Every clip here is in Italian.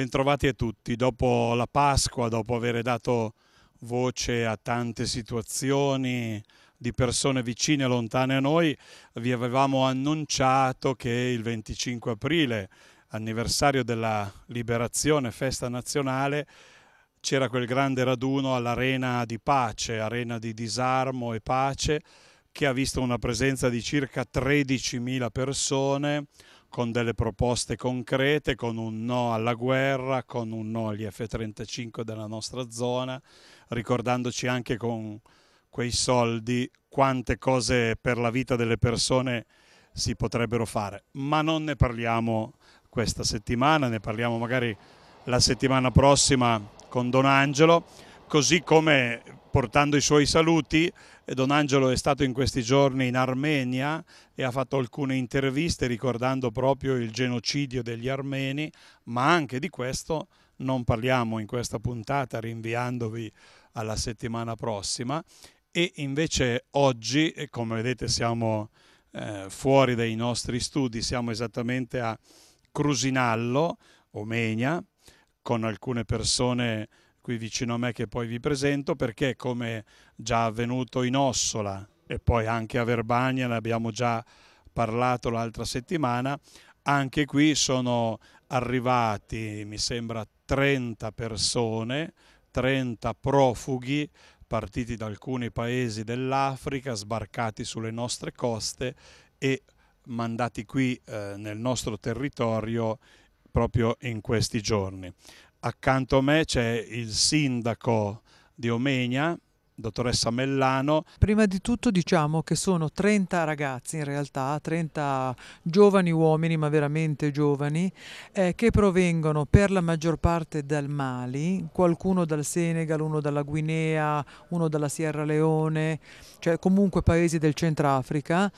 Bentrovati a tutti. Dopo la Pasqua, dopo aver dato voce a tante situazioni di persone vicine e lontane a noi, vi avevamo annunciato che il 25 aprile, anniversario della liberazione, festa nazionale, c'era quel grande raduno all'Arena di Pace, Arena di Disarmo e Pace, che ha visto una presenza di circa 13.000 persone, con delle proposte concrete, con un no alla guerra, con un no agli F-35 della nostra zona, ricordandoci anche con quei soldi quante cose per la vita delle persone si potrebbero fare. Ma non ne parliamo questa settimana, ne parliamo magari la settimana prossima con Don Angelo così come portando i suoi saluti, eh, Don Angelo è stato in questi giorni in Armenia e ha fatto alcune interviste ricordando proprio il genocidio degli armeni, ma anche di questo non parliamo in questa puntata rinviandovi alla settimana prossima e invece oggi, eh, come vedete siamo eh, fuori dai nostri studi, siamo esattamente a Crusinallo, Omegna, con alcune persone qui vicino a me che poi vi presento perché come già avvenuto in Ossola e poi anche a Verbania, ne abbiamo già parlato l'altra settimana, anche qui sono arrivati, mi sembra, 30 persone, 30 profughi partiti da alcuni paesi dell'Africa, sbarcati sulle nostre coste e mandati qui eh, nel nostro territorio proprio in questi giorni. Accanto a me c'è il sindaco di Omegna, dottoressa Mellano. Prima di tutto diciamo che sono 30 ragazzi in realtà, 30 giovani uomini ma veramente giovani, eh, che provengono per la maggior parte dal Mali, qualcuno dal Senegal, uno dalla Guinea, uno dalla Sierra Leone, cioè comunque paesi del Centrafrica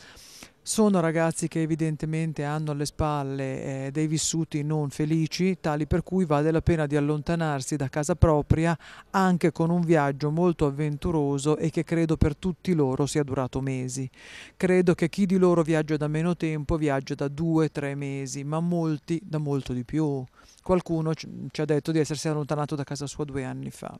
sono ragazzi che evidentemente hanno alle spalle eh, dei vissuti non felici, tali per cui vale la pena di allontanarsi da casa propria anche con un viaggio molto avventuroso e che credo per tutti loro sia durato mesi. Credo che chi di loro viaggia da meno tempo viaggia da due, o tre mesi, ma molti da molto di più. Qualcuno ci ha detto di essersi allontanato da casa sua due anni fa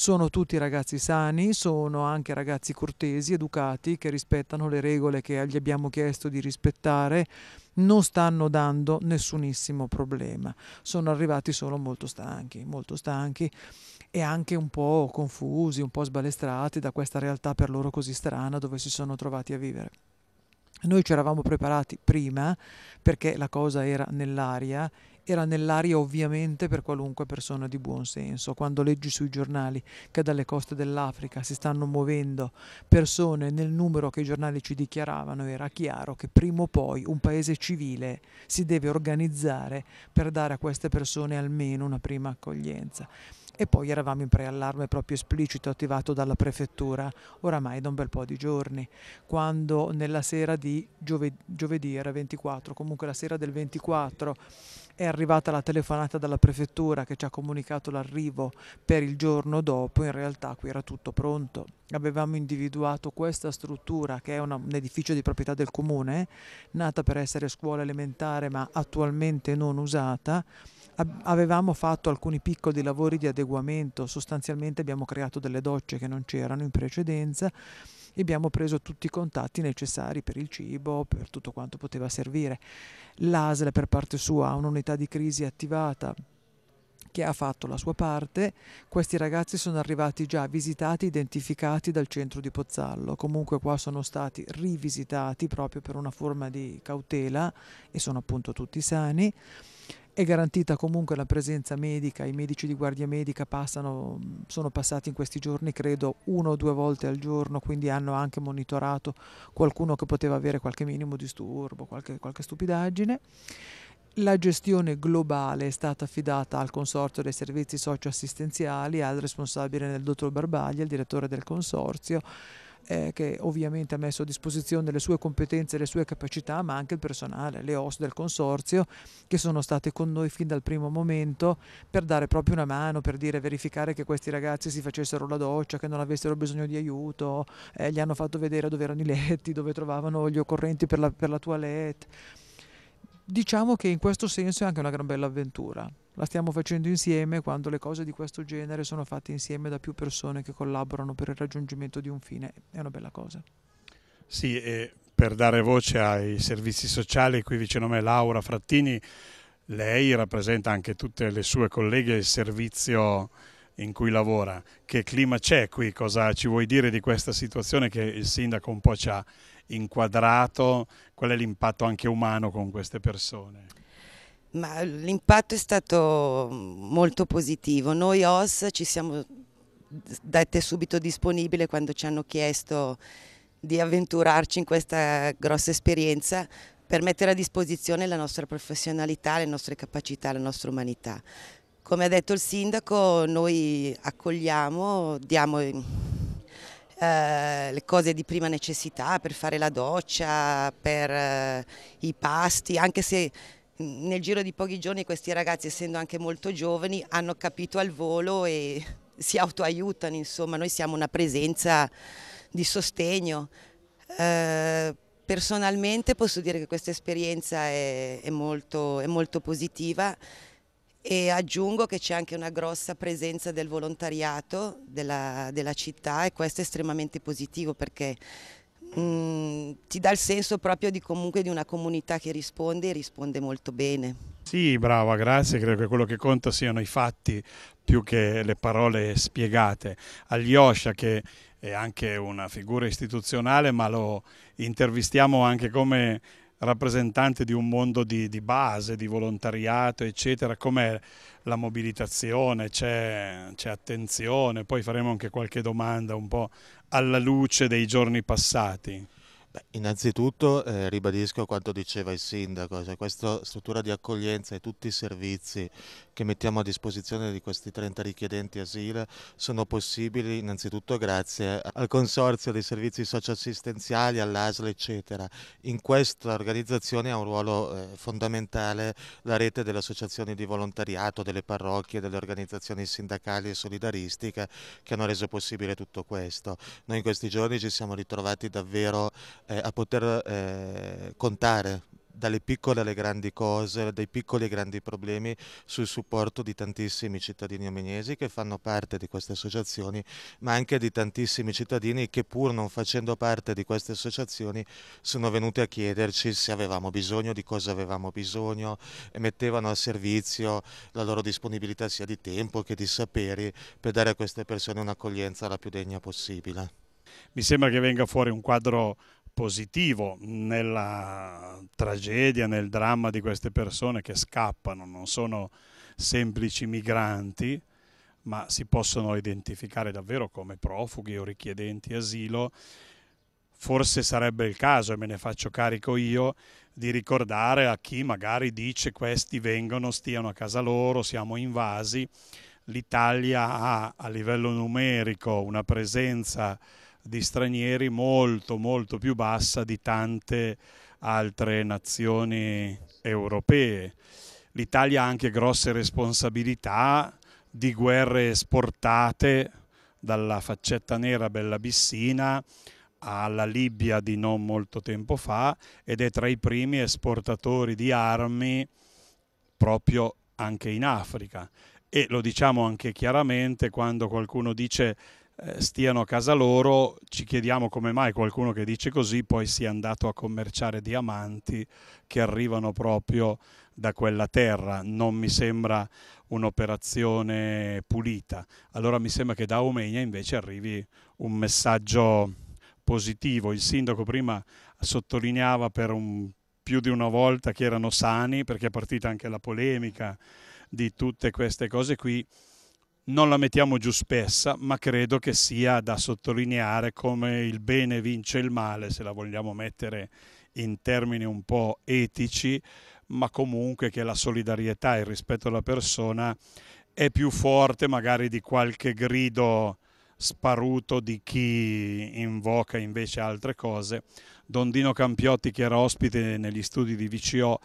sono tutti ragazzi sani, sono anche ragazzi cortesi, educati, che rispettano le regole che gli abbiamo chiesto di rispettare, non stanno dando nessunissimo problema, sono arrivati solo molto stanchi, molto stanchi e anche un po' confusi, un po' sbalestrati da questa realtà per loro così strana dove si sono trovati a vivere. Noi ci eravamo preparati prima perché la cosa era nell'aria era nell'aria ovviamente per qualunque persona di buon senso. Quando leggi sui giornali che dalle coste dell'Africa si stanno muovendo persone nel numero che i giornali ci dichiaravano, era chiaro che prima o poi un paese civile si deve organizzare per dare a queste persone almeno una prima accoglienza. E poi eravamo in preallarme proprio esplicito attivato dalla prefettura, oramai da un bel po' di giorni, quando nella sera di giove, giovedì, era 24, comunque la sera del 24 è arrivata la telefonata dalla prefettura che ci ha comunicato l'arrivo per il giorno dopo, in realtà qui era tutto pronto. Avevamo individuato questa struttura che è una, un edificio di proprietà del comune, nata per essere scuola elementare ma attualmente non usata, avevamo fatto alcuni piccoli lavori di adeguamento, sostanzialmente abbiamo creato delle docce che non c'erano in precedenza e abbiamo preso tutti i contatti necessari per il cibo, per tutto quanto poteva servire. L'ASL per parte sua ha un'unità di crisi attivata che ha fatto la sua parte, questi ragazzi sono arrivati già visitati, identificati dal centro di Pozzallo, comunque qua sono stati rivisitati proprio per una forma di cautela e sono appunto tutti sani è garantita comunque la presenza medica, i medici di guardia medica passano, sono passati in questi giorni credo una o due volte al giorno, quindi hanno anche monitorato qualcuno che poteva avere qualche minimo disturbo, qualche, qualche stupidaggine. La gestione globale è stata affidata al Consorzio dei Servizi Socioassistenziali, al responsabile del dottor Barbaglia, il direttore del Consorzio eh, che ovviamente ha messo a disposizione le sue competenze, le sue capacità, ma anche il personale, le host del consorzio, che sono state con noi fin dal primo momento per dare proprio una mano, per dire verificare che questi ragazzi si facessero la doccia, che non avessero bisogno di aiuto, eh, gli hanno fatto vedere dove erano i letti, dove trovavano gli occorrenti per la, per la toilette. Diciamo che in questo senso è anche una gran bella avventura la stiamo facendo insieme quando le cose di questo genere sono fatte insieme da più persone che collaborano per il raggiungimento di un fine. È una bella cosa. Sì, e per dare voce ai servizi sociali, qui vicino a me Laura Frattini, lei rappresenta anche tutte le sue colleghe il servizio in cui lavora. Che clima c'è qui? Cosa ci vuoi dire di questa situazione che il sindaco un po' ci ha inquadrato? Qual è l'impatto anche umano con queste persone? l'impatto è stato molto positivo. Noi OS ci siamo dette subito disponibili quando ci hanno chiesto di avventurarci in questa grossa esperienza per mettere a disposizione la nostra professionalità, le nostre capacità, la nostra umanità. Come ha detto il sindaco, noi accogliamo, diamo eh, le cose di prima necessità per fare la doccia, per eh, i pasti, anche se nel giro di pochi giorni questi ragazzi, essendo anche molto giovani, hanno capito al volo e si autoaiutano, insomma, noi siamo una presenza di sostegno. Eh, personalmente posso dire che questa esperienza è, è, molto, è molto positiva e aggiungo che c'è anche una grossa presenza del volontariato della, della città e questo è estremamente positivo perché Mm, ti dà il senso proprio di comunque di una comunità che risponde e risponde molto bene. Sì, brava, grazie. Credo che quello che conta siano i fatti più che le parole spiegate. Agli che è anche una figura istituzionale, ma lo intervistiamo anche come rappresentante di un mondo di, di base, di volontariato, eccetera, com'è la mobilitazione, c'è, attenzione, poi faremo anche qualche domanda un po' alla luce dei giorni passati. Beh, innanzitutto eh, ribadisco quanto diceva il sindaco, cioè questa struttura di accoglienza e tutti i servizi che mettiamo a disposizione di questi 30 richiedenti asilo sono possibili innanzitutto grazie al Consorzio dei Servizi Socioassistenziali, all'ASL eccetera. In questa organizzazione ha un ruolo eh, fondamentale la rete delle associazioni di volontariato, delle parrocchie, delle organizzazioni sindacali e solidaristiche che hanno reso possibile tutto questo. Noi in questi giorni ci siamo ritrovati davvero eh, a poter eh, contare dalle piccole alle grandi cose, dai piccoli ai grandi problemi, sul supporto di tantissimi cittadini ominesi che fanno parte di queste associazioni, ma anche di tantissimi cittadini che pur non facendo parte di queste associazioni sono venuti a chiederci se avevamo bisogno, di cosa avevamo bisogno e mettevano a servizio la loro disponibilità sia di tempo che di saperi per dare a queste persone un'accoglienza la più degna possibile. Mi sembra che venga fuori un quadro positivo nella tragedia, nel dramma di queste persone che scappano, non sono semplici migranti, ma si possono identificare davvero come profughi o richiedenti asilo, forse sarebbe il caso, e me ne faccio carico io, di ricordare a chi magari dice questi vengono, stiano a casa loro, siamo invasi. L'Italia ha a livello numerico una presenza di stranieri molto molto più bassa di tante altre nazioni europee. L'Italia ha anche grosse responsabilità di guerre esportate dalla faccetta nera bellabissina alla Libia di non molto tempo fa ed è tra i primi esportatori di armi proprio anche in Africa. E lo diciamo anche chiaramente quando qualcuno dice eh, stiano a casa loro, ci chiediamo come mai qualcuno che dice così poi sia andato a commerciare diamanti che arrivano proprio da quella terra. Non mi sembra un'operazione pulita. Allora mi sembra che da Omegna invece arrivi un messaggio positivo. Il sindaco prima sottolineava per un, più di una volta che erano sani, perché è partita anche la polemica di tutte queste cose qui non la mettiamo giù spessa, ma credo che sia da sottolineare come il bene vince il male, se la vogliamo mettere in termini un po' etici, ma comunque che la solidarietà e il rispetto alla persona è più forte magari di qualche grido sparuto di chi invoca invece altre cose. Don Dino Campiotti, che era ospite negli studi di VCO,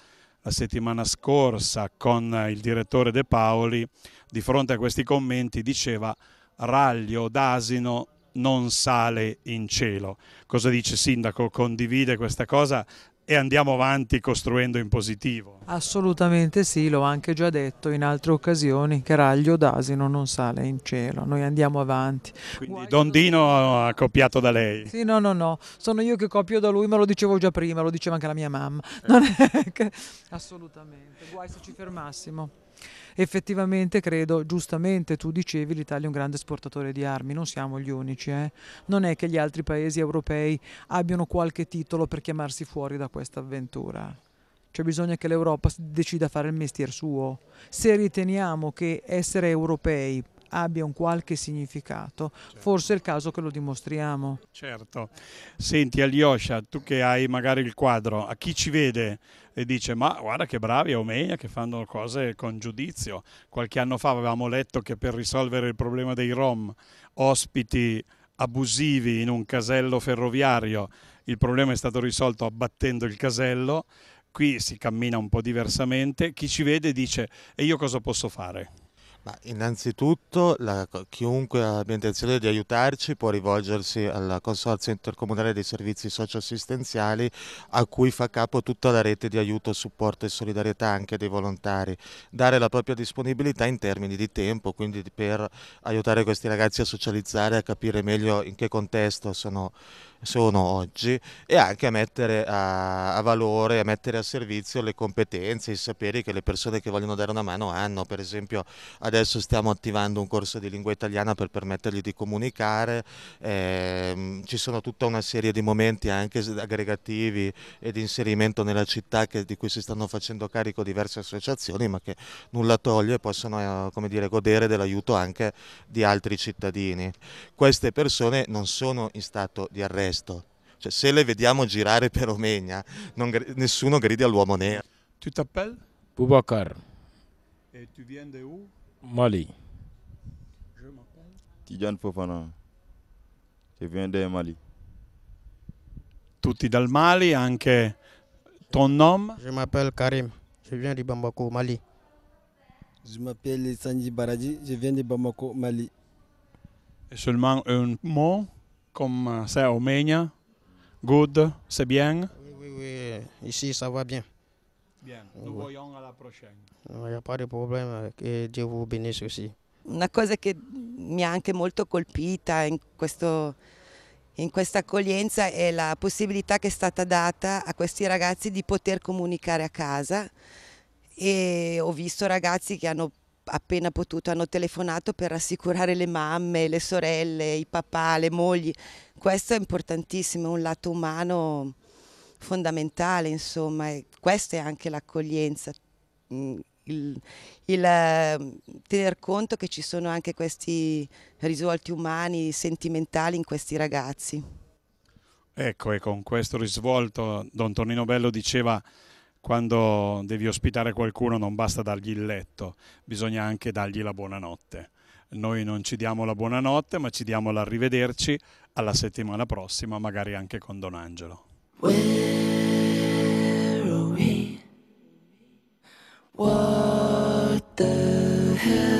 la settimana scorsa con il direttore De Paoli, di fronte a questi commenti diceva raglio d'asino non sale in cielo. Cosa dice Sindaco? Condivide questa cosa? e andiamo avanti costruendo in positivo. Assolutamente sì, l'ho anche già detto in altre occasioni, che raglio d'asino non sale in cielo, noi andiamo avanti. Quindi Guai Don Dino ha copiato da lei? Sì, no, no, no, sono io che copio da lui, ma lo dicevo già prima, lo diceva anche la mia mamma. Eh. Che... Assolutamente, guai se ci fermassimo effettivamente credo, giustamente tu dicevi, l'Italia è un grande esportatore di armi, non siamo gli unici. Eh? Non è che gli altri paesi europei abbiano qualche titolo per chiamarsi fuori da questa avventura. c'è cioè, bisogno che l'Europa decida a fare il mestiere suo. Se riteniamo che essere europei abbia un qualche significato. Certo. Forse è il caso che lo dimostriamo. Certo. Senti Alyosha, tu che hai magari il quadro, a chi ci vede e dice ma guarda che bravi Omeia che fanno cose con giudizio. Qualche anno fa avevamo letto che per risolvere il problema dei Rom, ospiti abusivi in un casello ferroviario, il problema è stato risolto abbattendo il casello qui si cammina un po' diversamente, chi ci vede dice e io cosa posso fare? Ma innanzitutto la, chiunque abbia intenzione di aiutarci può rivolgersi al Consorzio Intercomunale dei Servizi Socioassistenziali a cui fa capo tutta la rete di aiuto, supporto e solidarietà anche dei volontari. Dare la propria disponibilità in termini di tempo, quindi per aiutare questi ragazzi a socializzare, a capire meglio in che contesto sono sono oggi e anche a mettere a, a, valore, a mettere a servizio le competenze, i saperi che le persone che vogliono dare una mano hanno. Per esempio adesso stiamo attivando un corso di lingua italiana per permettergli di comunicare, eh, ci sono tutta una serie di momenti anche aggregativi e di inserimento nella città che, di cui si stanno facendo carico diverse associazioni ma che nulla toglie e possono eh, dire, godere dell'aiuto anche di altri cittadini. Queste persone non sono in stato di arresto questo. Cioè, se le vediamo girare per Omegna, gr- nessuno gridi all'uomo nero. Tu t'appelles Boubacar. E tu vieni da dove? Mali. Je m'appelle Tidiane Fofana. Je vieni da Mali. Tutti dal Mali, anche ton nom Je m'appelle Karim. Je viens di Bamako, Mali. Je m'appelle Sanji Baradji. Je viens di Bamako, Mali. Et seulement un mot comme eh, c'est Omenia, Good, c'est bien Oui, oui, oui, ici ça va bien. Bien, nous oui. voyons à la prochaine. Il n'y a pas de problème, che euh, Dio vous bénisse aussi. Una cosa che mi ha anche molto colpita in, questo, in questa accoglienza è la possibilità che è stata data a questi ragazzi di poter comunicare a casa e ho visto ragazzi che hanno appena potuto hanno telefonato per rassicurare le mamme, le sorelle, i papà, le mogli. Questo è importantissimo, è un lato umano fondamentale, insomma, e questa è anche l'accoglienza. Mm, il, il, ehm, tener conto che ci sono anche questi risvolti umani, sentimentali in questi ragazzi. Ecco, e con questo risvolto Don Tonino Bello diceva quando devi ospitare qualcuno non basta dargli il letto, bisogna anche dargli la buonanotte. Noi non ci diamo la buonanotte, ma ci diamo l'arrivederci alla settimana prossima, magari anche con Don Angelo. Where are we? What the hell?